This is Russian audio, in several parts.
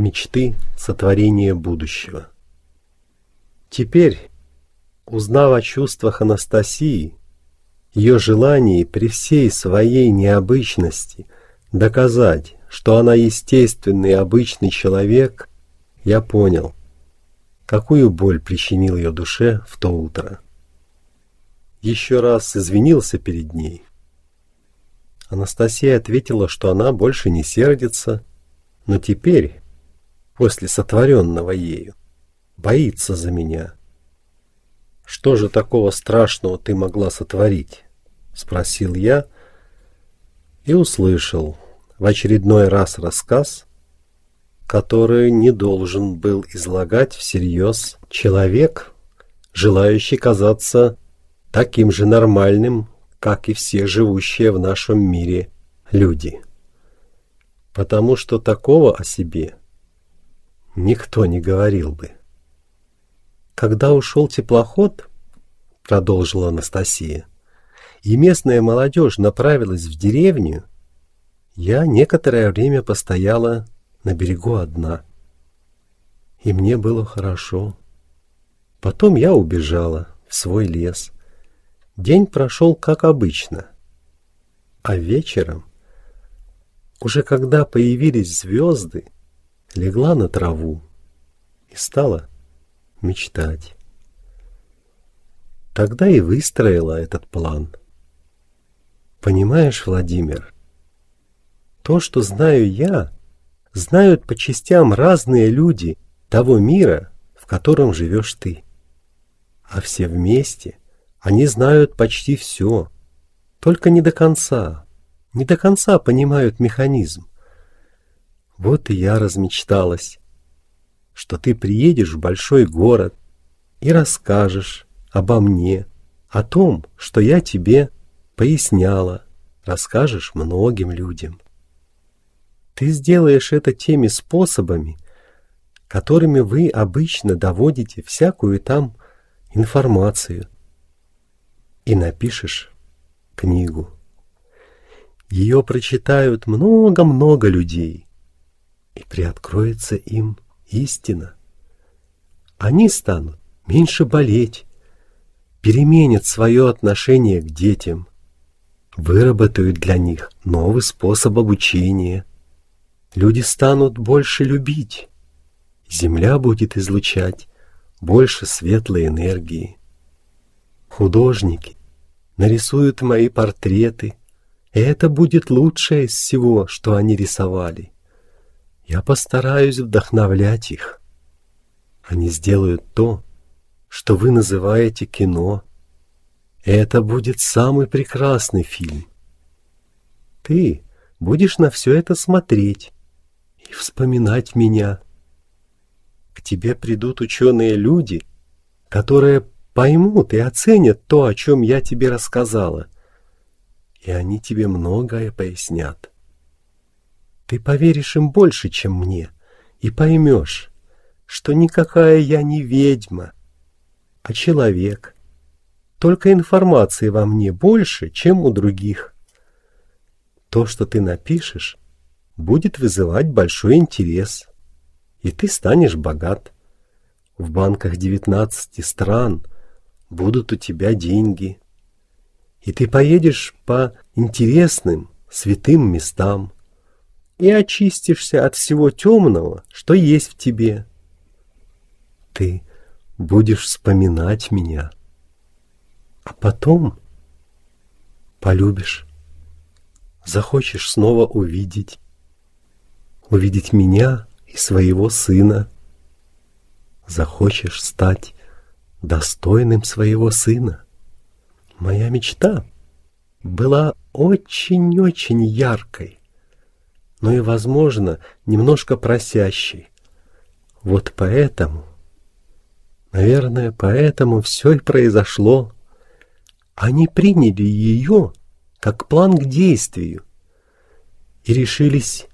мечты сотворения будущего. Теперь, узнав о чувствах Анастасии, ее желании при всей своей необычности доказать, что она естественный обычный человек, я понял, какую боль причинил ее душе в то утро. Еще раз извинился перед ней. Анастасия ответила, что она больше не сердится, но теперь, после сотворенного ею. Боится за меня. «Что же такого страшного ты могла сотворить?» — спросил я и услышал в очередной раз рассказ, который не должен был излагать всерьез человек, желающий казаться таким же нормальным, как и все живущие в нашем мире люди. Потому что такого о себе никто не говорил бы. Когда ушел теплоход, продолжила Анастасия, и местная молодежь направилась в деревню, я некоторое время постояла на берегу одна. И мне было хорошо. Потом я убежала в свой лес. День прошел как обычно. А вечером, уже когда появились звезды, легла на траву и стала мечтать. Тогда и выстроила этот план. Понимаешь, Владимир, то, что знаю я, знают по частям разные люди того мира, в котором живешь ты. А все вместе они знают почти все, только не до конца, не до конца понимают механизм. Вот и я размечталась, что ты приедешь в большой город и расскажешь обо мне, о том, что я тебе поясняла, расскажешь многим людям. Ты сделаешь это теми способами, которыми вы обычно доводите всякую там информацию и напишешь книгу. Ее прочитают много-много людей – и приоткроется им истина. Они станут меньше болеть, переменят свое отношение к детям, выработают для них новый способ обучения. Люди станут больше любить. Земля будет излучать больше светлой энергии. Художники нарисуют мои портреты, и это будет лучшее из всего, что они рисовали. Я постараюсь вдохновлять их. Они сделают то, что вы называете кино. Это будет самый прекрасный фильм. Ты будешь на все это смотреть и вспоминать меня. К тебе придут ученые люди, которые поймут и оценят то, о чем я тебе рассказала, и они тебе многое пояснят. Ты поверишь им больше, чем мне, и поймешь, что никакая я не ведьма, а человек. Только информации во мне больше, чем у других. То, что ты напишешь, будет вызывать большой интерес, и ты станешь богат. В банках 19 стран будут у тебя деньги, и ты поедешь по интересным святым местам, и очистишься от всего темного, что есть в тебе. Ты будешь вспоминать меня, а потом полюбишь, захочешь снова увидеть, увидеть меня и своего сына. Захочешь стать достойным своего сына. Моя мечта была очень-очень яркой но и, возможно, немножко просящий. Вот поэтому, наверное, поэтому все и произошло. Они приняли ее как план к действию и решились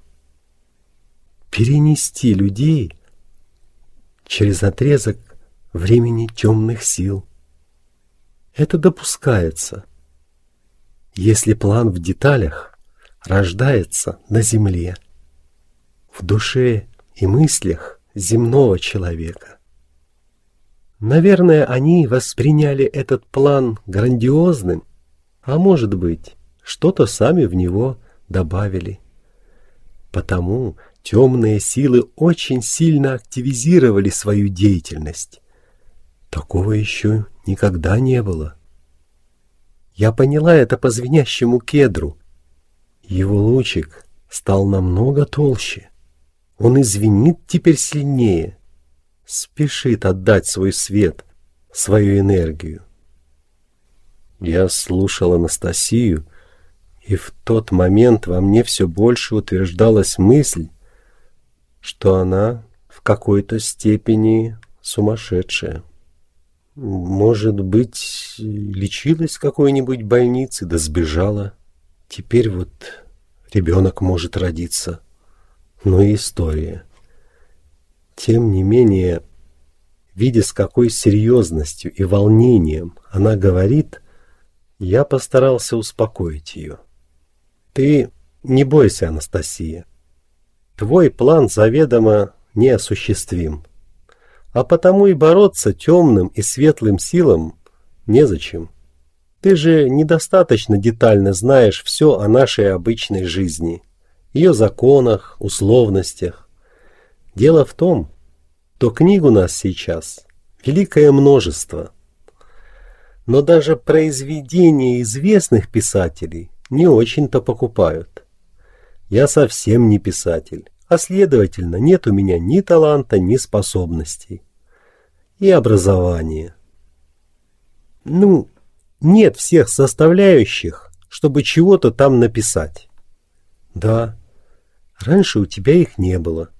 перенести людей через отрезок времени темных сил. Это допускается, если план в деталях – рождается на земле, в душе и мыслях земного человека. Наверное, они восприняли этот план грандиозным, а может быть, что-то сами в него добавили. Потому темные силы очень сильно активизировали свою деятельность. Такого еще никогда не было. Я поняла это по звенящему кедру, его лучик стал намного толще. Он извинит теперь сильнее, спешит отдать свой свет, свою энергию. Я слушал Анастасию, и в тот момент во мне все больше утверждалась мысль, что она в какой-то степени сумасшедшая. Может быть, лечилась в какой-нибудь больнице, да сбежала. Теперь вот ребенок может родиться. Ну и история. Тем не менее, видя с какой серьезностью и волнением она говорит, я постарался успокоить ее. Ты не бойся, Анастасия. Твой план заведомо неосуществим. А потому и бороться темным и светлым силам незачем. Ты же недостаточно детально знаешь все о нашей обычной жизни, ее законах, условностях. Дело в том, то книг у нас сейчас великое множество. Но даже произведения известных писателей не очень-то покупают. Я совсем не писатель, а следовательно, нет у меня ни таланта, ни способностей. И образования. Ну, нет всех составляющих, чтобы чего-то там написать. Да, раньше у тебя их не было.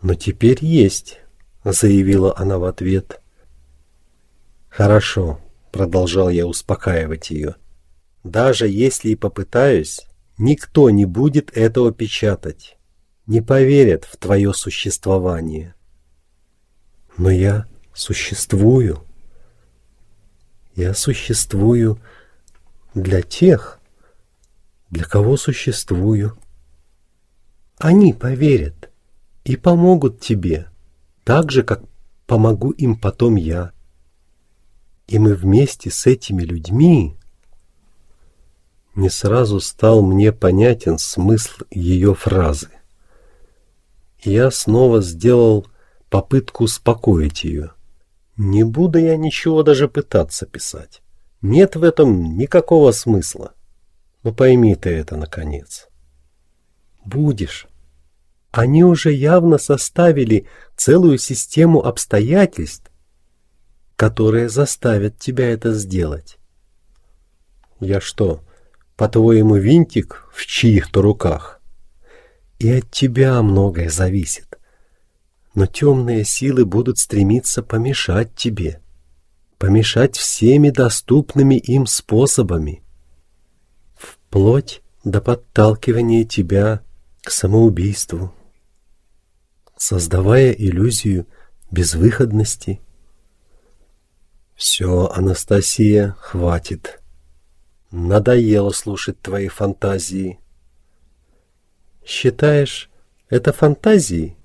Но теперь есть, заявила она в ответ. Хорошо, продолжал я успокаивать ее. Даже если и попытаюсь, никто не будет этого печатать. Не поверят в твое существование. Но я существую. Я существую для тех, для кого существую. Они поверят и помогут тебе, так же, как помогу им потом я. И мы вместе с этими людьми... Не сразу стал мне понятен смысл ее фразы. Я снова сделал попытку успокоить ее. Не буду я ничего даже пытаться писать. Нет в этом никакого смысла. Но ну пойми ты это, наконец. Будешь. Они уже явно составили целую систему обстоятельств, которые заставят тебя это сделать. Я что, по-твоему, винтик в чьих-то руках? И от тебя многое зависит но темные силы будут стремиться помешать тебе, помешать всеми доступными им способами, вплоть до подталкивания тебя к самоубийству, создавая иллюзию безвыходности. «Все, Анастасия, хватит. Надоело слушать твои фантазии». «Считаешь, это фантазии?»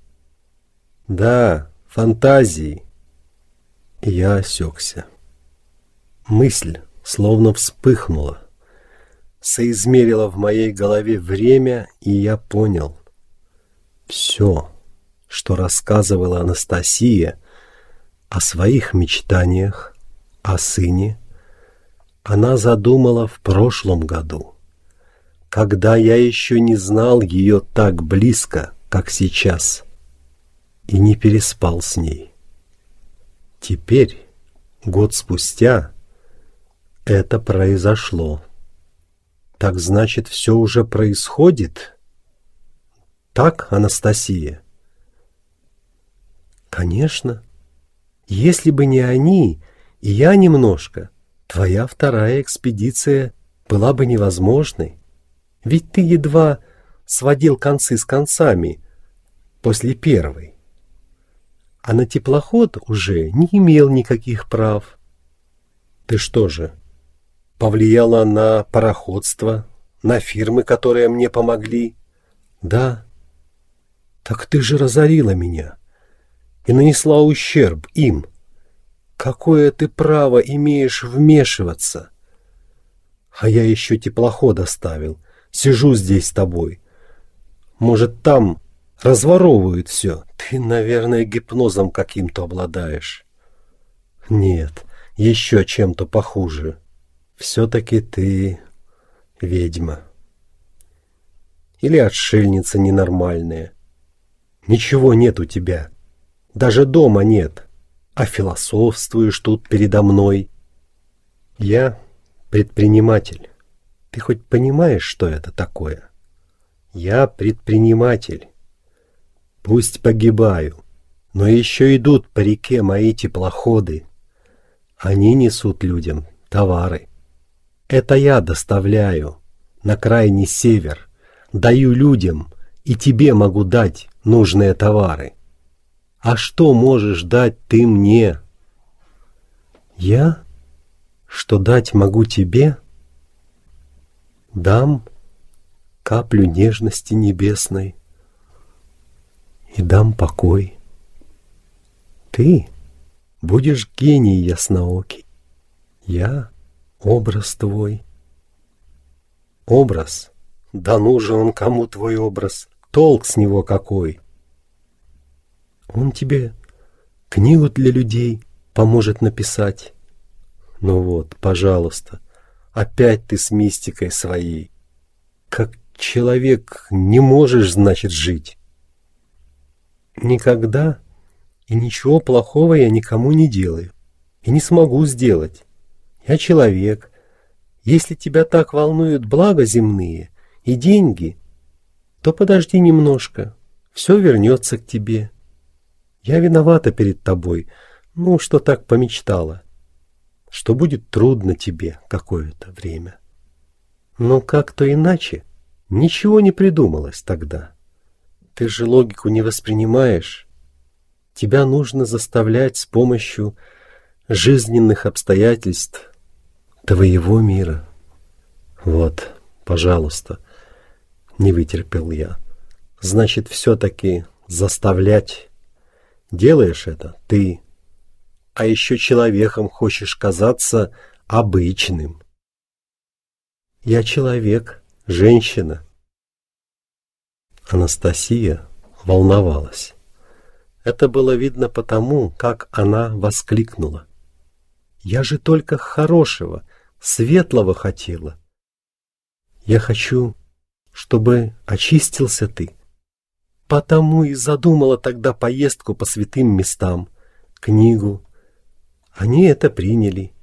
Да, фантазии. Я осекся. Мысль словно вспыхнула. Соизмерила в моей голове время, и я понял. Все, что рассказывала Анастасия о своих мечтаниях, о сыне, она задумала в прошлом году, когда я еще не знал ее так близко, как сейчас — и не переспал с ней. Теперь, год спустя, это произошло. Так значит, все уже происходит? Так, Анастасия? Конечно. Если бы не они, и я немножко, твоя вторая экспедиция была бы невозможной. Ведь ты едва сводил концы с концами после первой а на теплоход уже не имел никаких прав. Ты что же, повлияла на пароходство, на фирмы, которые мне помогли? Да. Так ты же разорила меня и нанесла ущерб им. Какое ты право имеешь вмешиваться? А я еще теплоход оставил. Сижу здесь с тобой. Может, там разворовывают все. Ты, наверное, гипнозом каким-то обладаешь. Нет, еще чем-то похуже. Все-таки ты ведьма. Или отшельница ненормальная. Ничего нет у тебя. Даже дома нет. А философствуешь тут передо мной. Я предприниматель. Ты хоть понимаешь, что это такое? Я предприниматель. Пусть погибаю, но еще идут по реке мои теплоходы. Они несут людям товары. Это я доставляю на крайний север, даю людям, и тебе могу дать нужные товары. А что можешь дать ты мне? Я? Что дать могу тебе? Дам каплю нежности небесной, и дам покой. Ты будешь гений ясноокий, я — образ твой. Образ? Да нужен он кому твой образ, толк с него какой! Он тебе книгу для людей поможет написать. Ну вот, пожалуйста, опять ты с мистикой своей. Как человек не можешь, значит, жить никогда и ничего плохого я никому не делаю и не смогу сделать. Я человек. Если тебя так волнуют блага земные и деньги, то подожди немножко, все вернется к тебе. Я виновата перед тобой, ну, что так помечтала, что будет трудно тебе какое-то время. Но как-то иначе ничего не придумалось тогда». Ты же логику не воспринимаешь. Тебя нужно заставлять с помощью жизненных обстоятельств твоего мира. Вот, пожалуйста, не вытерпел я. Значит, все-таки заставлять. Делаешь это ты. А еще человеком хочешь казаться обычным. Я человек, женщина. Анастасия волновалась. Это было видно потому, как она воскликнула. «Я же только хорошего, светлого хотела. Я хочу, чтобы очистился ты. Потому и задумала тогда поездку по святым местам, книгу. Они это приняли.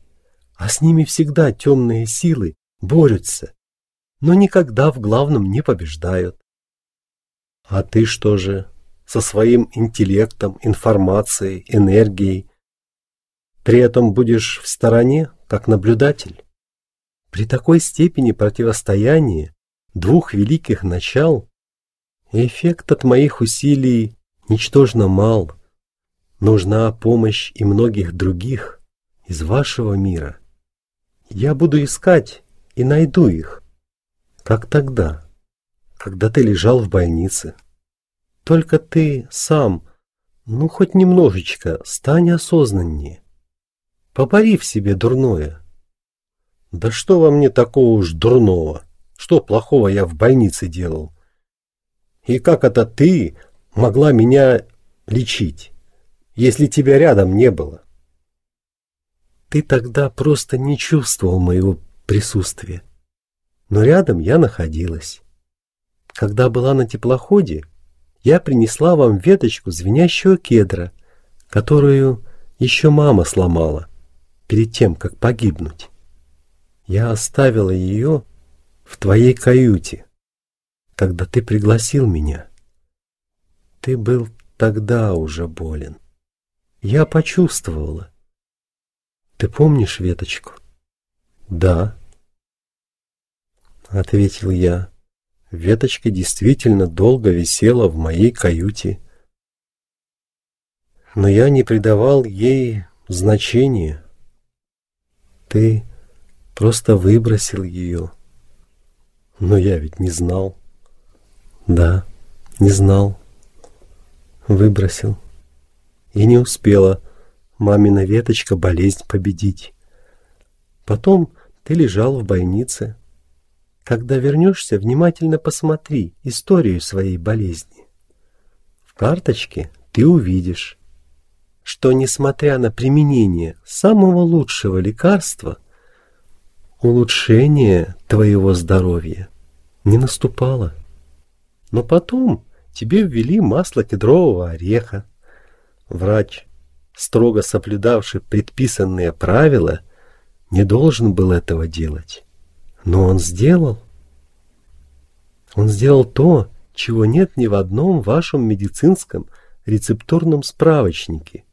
А с ними всегда темные силы борются, но никогда в главном не побеждают. А ты что же? Со своим интеллектом, информацией, энергией. При этом будешь в стороне, как наблюдатель. При такой степени противостояния двух великих начал эффект от моих усилий ничтожно мал. Нужна помощь и многих других из вашего мира. Я буду искать и найду их, как тогда» когда ты лежал в больнице. Только ты сам, ну хоть немножечко, стань осознаннее. Побори в себе дурное. Да что во мне такого уж дурного? Что плохого я в больнице делал? И как это ты могла меня лечить, если тебя рядом не было? Ты тогда просто не чувствовал моего присутствия. Но рядом я находилась. Когда была на теплоходе, я принесла вам веточку звенящего кедра, которую еще мама сломала перед тем, как погибнуть. Я оставила ее в твоей каюте, когда ты пригласил меня. Ты был тогда уже болен. Я почувствовала. Ты помнишь веточку? Да, ответил я. Веточка действительно долго висела в моей каюте. Но я не придавал ей значения. Ты просто выбросил ее. Но я ведь не знал. Да, не знал. Выбросил. И не успела мамина веточка болезнь победить. Потом ты лежал в больнице. Когда вернешься, внимательно посмотри историю своей болезни. В карточке ты увидишь, что несмотря на применение самого лучшего лекарства, улучшение твоего здоровья не наступало. Но потом тебе ввели масло кедрового ореха. Врач, строго соблюдавший предписанные правила, не должен был этого делать. Но он сделал. Он сделал то, чего нет ни в одном вашем медицинском рецепторном справочнике.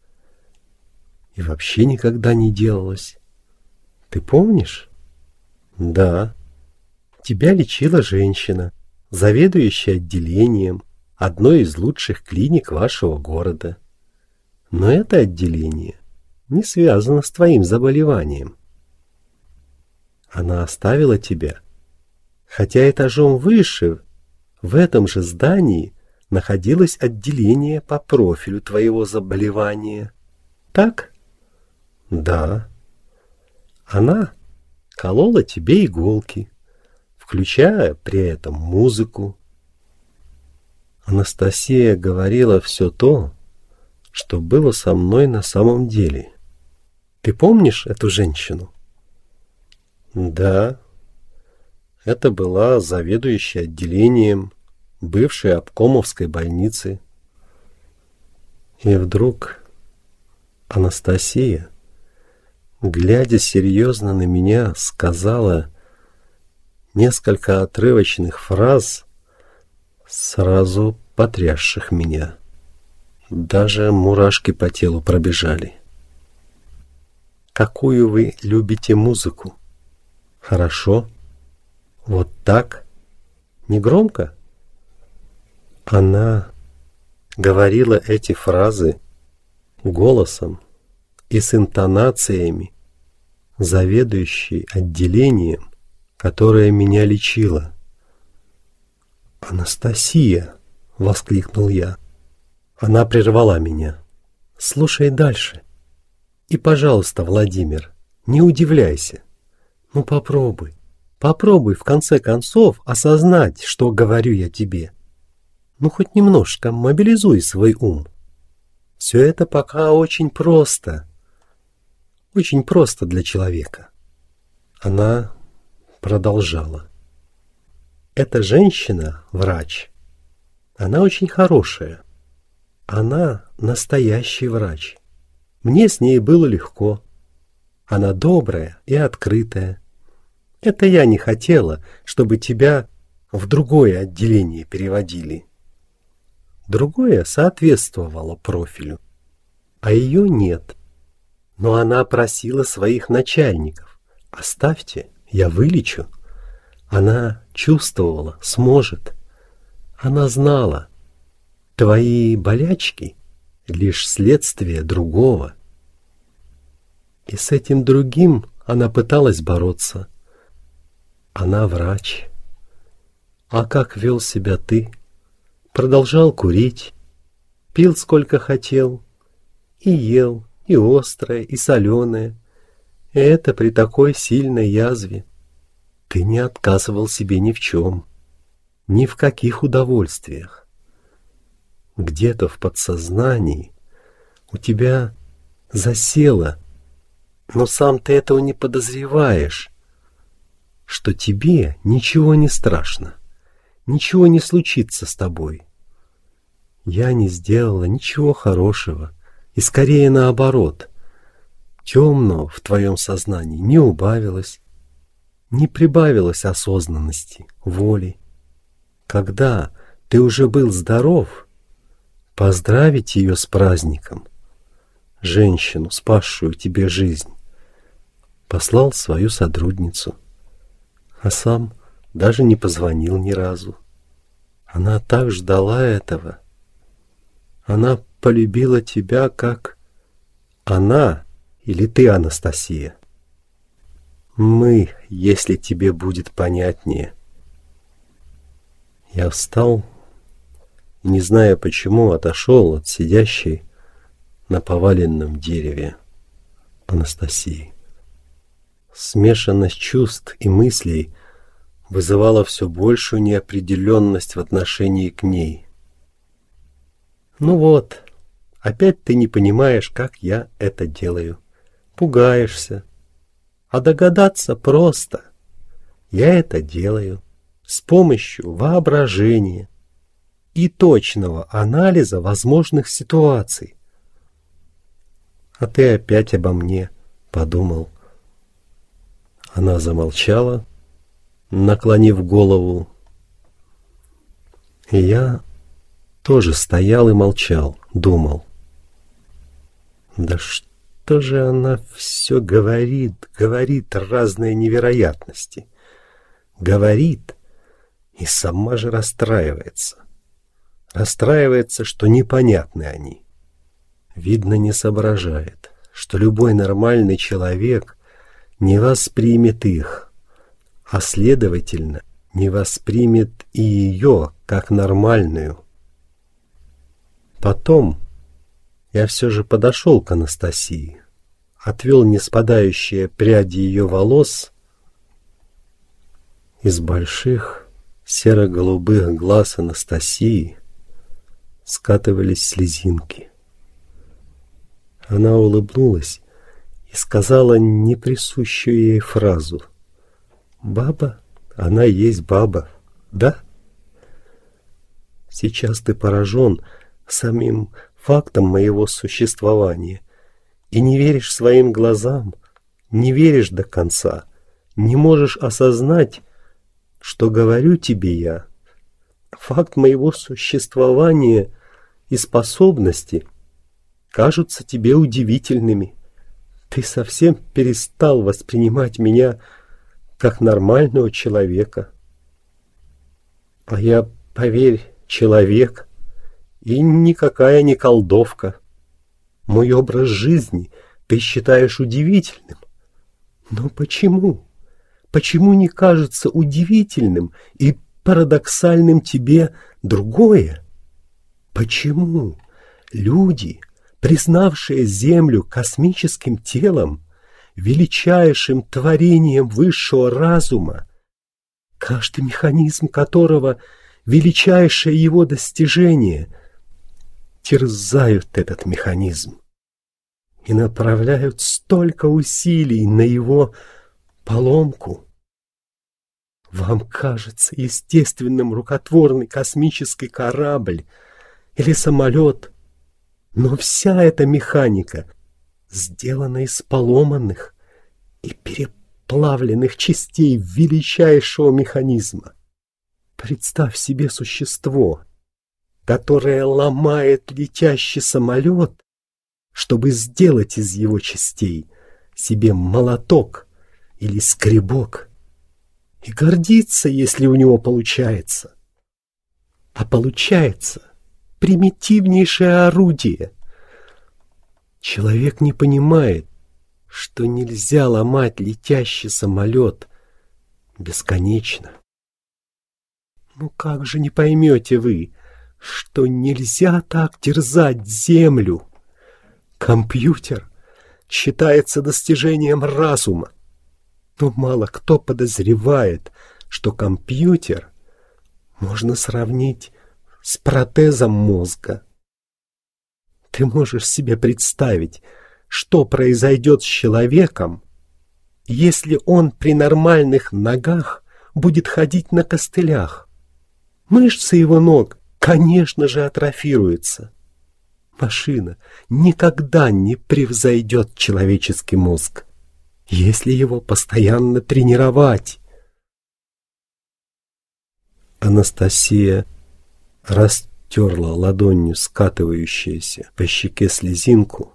И вообще никогда не делалось. Ты помнишь? Да. Тебя лечила женщина, заведующая отделением одной из лучших клиник вашего города. Но это отделение не связано с твоим заболеванием. Она оставила тебя? Хотя этажом выше, в этом же здании, находилось отделение по профилю твоего заболевания. Так? Да. Она колола тебе иголки, включая при этом музыку. Анастасия говорила все то, что было со мной на самом деле. Ты помнишь эту женщину? Да. Это была заведующая отделением бывшей обкомовской больницы. И вдруг Анастасия, глядя серьезно на меня, сказала несколько отрывочных фраз, сразу потрясших меня. Даже мурашки по телу пробежали. «Какую вы любите музыку?» Хорошо. Вот так? Негромко? Она говорила эти фразы голосом и с интонациями, заведующей отделением, которое меня лечило. «Анастасия!» — воскликнул я. Она прервала меня. «Слушай дальше. И, пожалуйста, Владимир, не удивляйся». Ну попробуй, попробуй в конце концов осознать, что говорю я тебе. Ну хоть немножко мобилизуй свой ум. Все это пока очень просто. Очень просто для человека. Она продолжала. Эта женщина, врач, она очень хорошая. Она настоящий врач. Мне с ней было легко. Она добрая и открытая. Это я не хотела, чтобы тебя в другое отделение переводили. Другое соответствовало профилю, а ее нет. Но она просила своих начальников «Оставьте, я вылечу». Она чувствовала, сможет. Она знала. Твои болячки — лишь следствие другого. И с этим другим она пыталась бороться, она врач. А как вел себя ты? Продолжал курить, пил сколько хотел, и ел, и острое, и соленое. это при такой сильной язве. Ты не отказывал себе ни в чем, ни в каких удовольствиях. Где-то в подсознании у тебя засело, но сам ты этого не подозреваешь что тебе ничего не страшно, ничего не случится с тобой. Я не сделала ничего хорошего, и скорее наоборот. Темно в твоем сознании не убавилось, не прибавилось осознанности, воли. Когда ты уже был здоров, поздравить ее с праздником, женщину, спасшую тебе жизнь, послал свою сотрудницу а сам даже не позвонил ни разу. Она так ждала этого. Она полюбила тебя как она или ты, Анастасия. Мы, если тебе будет понятнее. Я встал и, не зная почему, отошел от сидящей на поваленном дереве Анастасии смешанность чувств и мыслей вызывала все большую неопределенность в отношении к ней. «Ну вот, опять ты не понимаешь, как я это делаю. Пугаешься. А догадаться просто. Я это делаю с помощью воображения и точного анализа возможных ситуаций. А ты опять обо мне подумал. Она замолчала, наклонив голову. И я тоже стоял и молчал, думал. Да что же она все говорит, говорит разные невероятности. Говорит и сама же расстраивается. Расстраивается, что непонятны они. Видно, не соображает, что любой нормальный человек — не воспримет их, а следовательно, не воспримет и ее как нормальную. Потом я все же подошел к Анастасии, отвел неспадающие пряди ее волос из больших серо-голубых глаз Анастасии скатывались слезинки. Она улыбнулась и сказала неприсущую ей фразу. «Баба? Она есть баба, да?» «Сейчас ты поражен самим фактом моего существования и не веришь своим глазам, не веришь до конца, не можешь осознать, что говорю тебе я. Факт моего существования и способности кажутся тебе удивительными» ты совсем перестал воспринимать меня как нормального человека. А я, поверь, человек и никакая не колдовка. Мой образ жизни ты считаешь удивительным. Но почему? Почему не кажется удивительным и парадоксальным тебе другое? Почему люди признавшее Землю космическим телом, величайшим творением высшего разума, каждый механизм которого — величайшее его достижение, терзают этот механизм и направляют столько усилий на его поломку. Вам кажется естественным рукотворный космический корабль или самолет, но вся эта механика сделана из поломанных и переплавленных частей величайшего механизма. Представь себе существо, которое ломает летящий самолет, чтобы сделать из его частей себе молоток или скребок, и гордиться, если у него получается. А получается примитивнейшее орудие. Человек не понимает, что нельзя ломать летящий самолет бесконечно. Ну как же не поймете вы, что нельзя так терзать землю? Компьютер считается достижением разума. Но мало кто подозревает, что компьютер можно сравнить с протезом мозга. Ты можешь себе представить, что произойдет с человеком, если он при нормальных ногах будет ходить на костылях? Мышцы его ног, конечно же, атрофируются. Машина никогда не превзойдет человеческий мозг, если его постоянно тренировать. Анастасия растерла ладонью скатывающуюся по щеке слезинку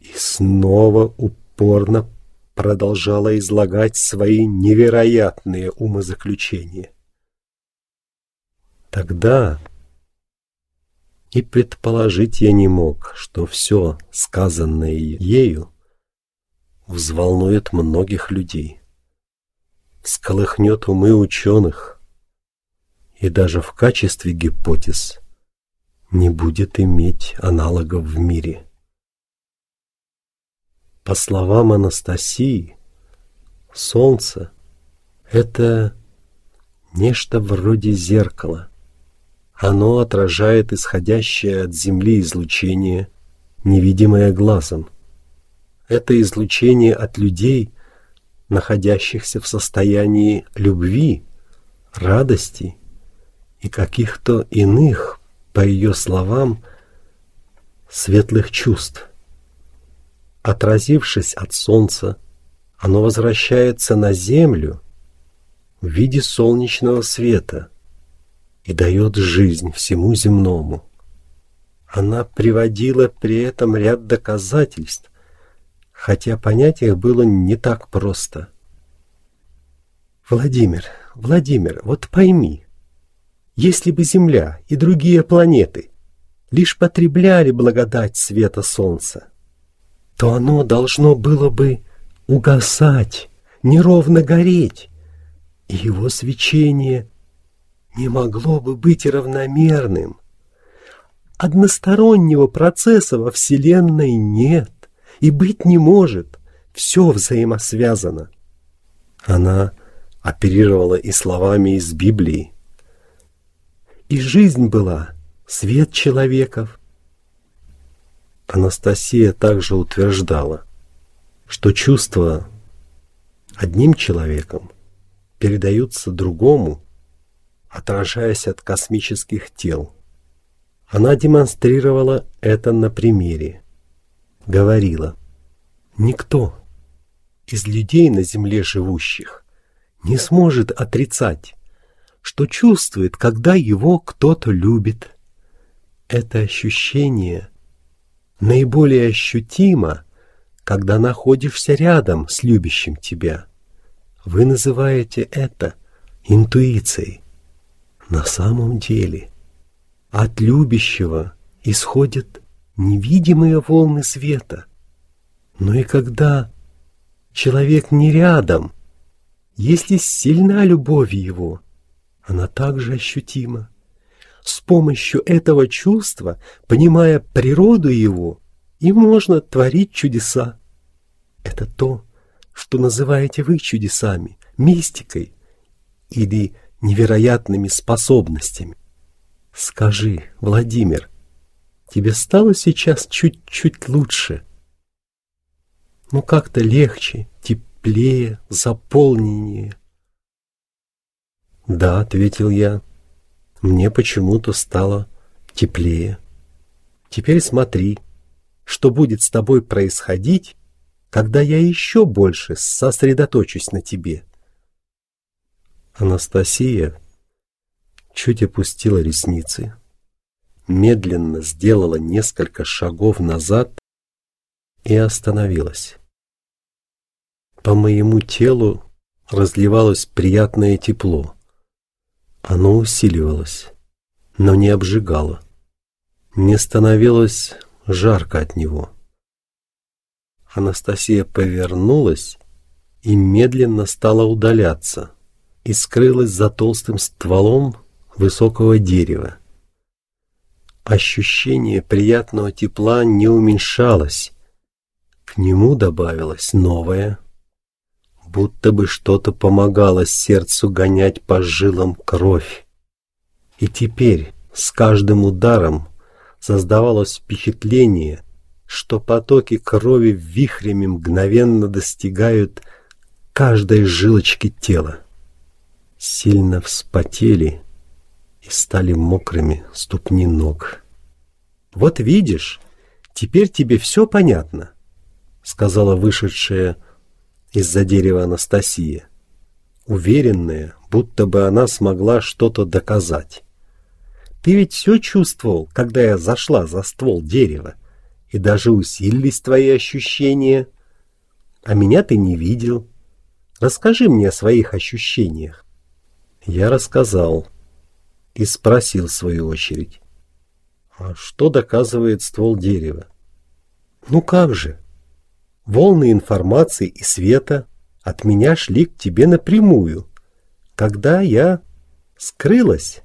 и снова упорно продолжала излагать свои невероятные умозаключения. Тогда и предположить я не мог, что все сказанное ею взволнует многих людей, сколыхнет умы ученых, и даже в качестве гипотез не будет иметь аналогов в мире. По словам Анастасии, солнце – это нечто вроде зеркала. Оно отражает исходящее от Земли излучение, невидимое глазом. Это излучение от людей, находящихся в состоянии любви, радости и каких-то иных, по ее словам, светлых чувств. Отразившись от солнца, оно возвращается на землю в виде солнечного света и дает жизнь всему земному. Она приводила при этом ряд доказательств, хотя понять их было не так просто. «Владимир, Владимир, вот пойми, если бы Земля и другие планеты лишь потребляли благодать света Солнца, то оно должно было бы угасать, неровно гореть, и его свечение не могло бы быть равномерным. Одностороннего процесса во Вселенной нет и быть не может, все взаимосвязано. Она оперировала и словами из Библии, и жизнь была, свет человеков. Анастасия также утверждала, что чувства одним человеком передаются другому, отражаясь от космических тел. Она демонстрировала это на примере. Говорила, никто из людей на Земле живущих не сможет отрицать, что чувствует, когда его кто-то любит. Это ощущение наиболее ощутимо, когда находишься рядом с любящим тебя. Вы называете это интуицией. На самом деле от любящего исходят невидимые волны света. Но и когда человек не рядом, если сильна любовь его, она также ощутима. С помощью этого чувства, понимая природу его, и можно творить чудеса. Это то, что называете вы чудесами, мистикой или невероятными способностями. Скажи, Владимир, тебе стало сейчас чуть-чуть лучше? Ну, как-то легче, теплее, заполненнее. «Да», — ответил я. «Мне почему-то стало теплее. Теперь смотри, что будет с тобой происходить, когда я еще больше сосредоточусь на тебе». Анастасия чуть опустила ресницы, медленно сделала несколько шагов назад и остановилась. По моему телу разливалось приятное тепло. Оно усиливалось, но не обжигало. Не становилось жарко от него. Анастасия повернулась и медленно стала удаляться и скрылась за толстым стволом высокого дерева. Ощущение приятного тепла не уменьшалось. К нему добавилось новое – будто бы что-то помогало сердцу гонять по жилам кровь. И теперь с каждым ударом создавалось впечатление, что потоки крови вихрями мгновенно достигают каждой жилочки тела. Сильно вспотели и стали мокрыми ступни ног. «Вот видишь, теперь тебе все понятно», — сказала вышедшая из-за дерева Анастасия, уверенная, будто бы она смогла что-то доказать. «Ты ведь все чувствовал, когда я зашла за ствол дерева, и даже усилились твои ощущения, а меня ты не видел. Расскажи мне о своих ощущениях». Я рассказал и спросил в свою очередь. «А что доказывает ствол дерева?» «Ну как же? Волны информации и света от меня шли к тебе напрямую. когда я скрылась.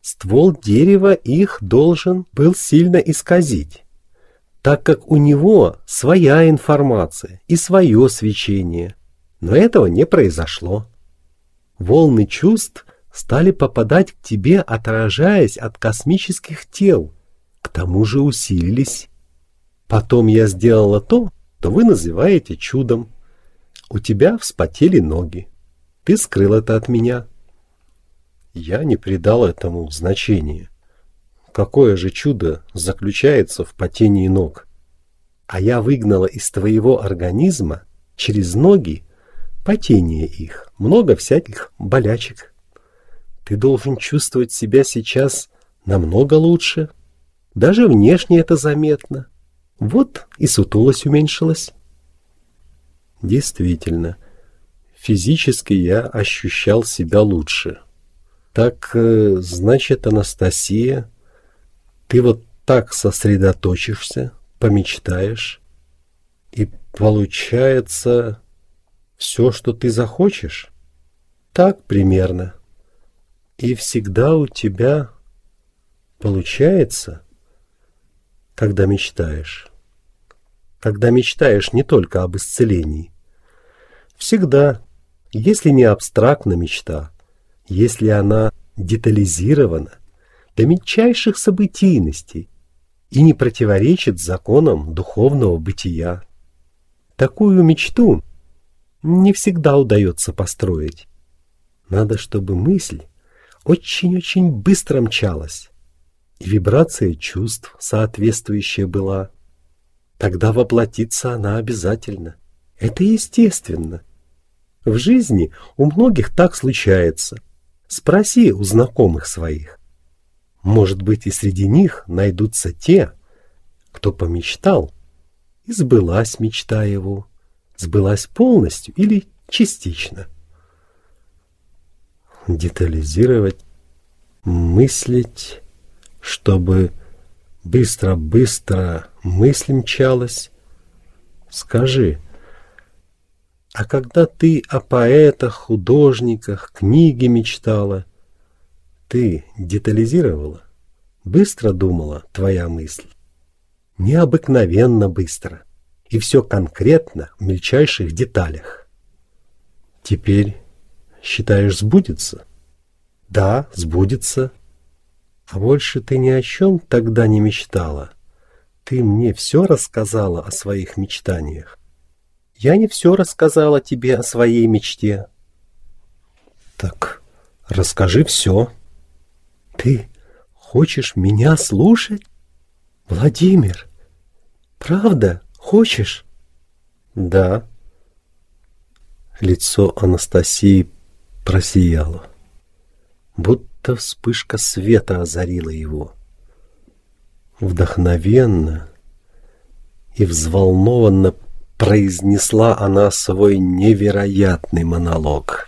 Ствол дерева их должен был сильно исказить, так как у него своя информация и свое свечение. Но этого не произошло. Волны чувств стали попадать к тебе, отражаясь от космических тел, к тому же усилились. Потом я сделала то, то вы называете чудом. У тебя вспотели ноги. Ты скрыл это от меня. Я не придал этому значения. Какое же чудо заключается в потении ног? А я выгнала из твоего организма через ноги потение их, много всяких болячек. Ты должен чувствовать себя сейчас намного лучше. Даже внешне это заметно. Вот и сутулость уменьшилась. Действительно, физически я ощущал себя лучше. Так, э, значит, Анастасия, ты вот так сосредоточишься, помечтаешь, и получается все, что ты захочешь? Так примерно. И всегда у тебя получается, когда мечтаешь когда мечтаешь не только об исцелении? Всегда, если не абстрактна мечта, если она детализирована до мельчайших событийностей и не противоречит законам духовного бытия. Такую мечту не всегда удается построить. Надо, чтобы мысль очень-очень быстро мчалась, и вибрация чувств соответствующая была тогда воплотится она обязательно. Это естественно. В жизни у многих так случается. Спроси у знакомых своих. Может быть, и среди них найдутся те, кто помечтал, и сбылась мечта его, сбылась полностью или частично. Детализировать, мыслить, чтобы Быстро-быстро мысль мчалась. Скажи, а когда ты о поэтах, художниках, книге мечтала, ты детализировала? Быстро думала твоя мысль? Необыкновенно быстро. И все конкретно в мельчайших деталях. Теперь, считаешь, сбудется? Да, сбудется. А Больше ты ни о чем тогда не мечтала. Ты мне все рассказала о своих мечтаниях. Я не все рассказала тебе о своей мечте. Так, расскажи все. Ты хочешь меня слушать? Владимир, правда хочешь? Да. Лицо Анастасии просияло. Будто будто вспышка света озарила его. Вдохновенно и взволнованно произнесла она свой невероятный монолог —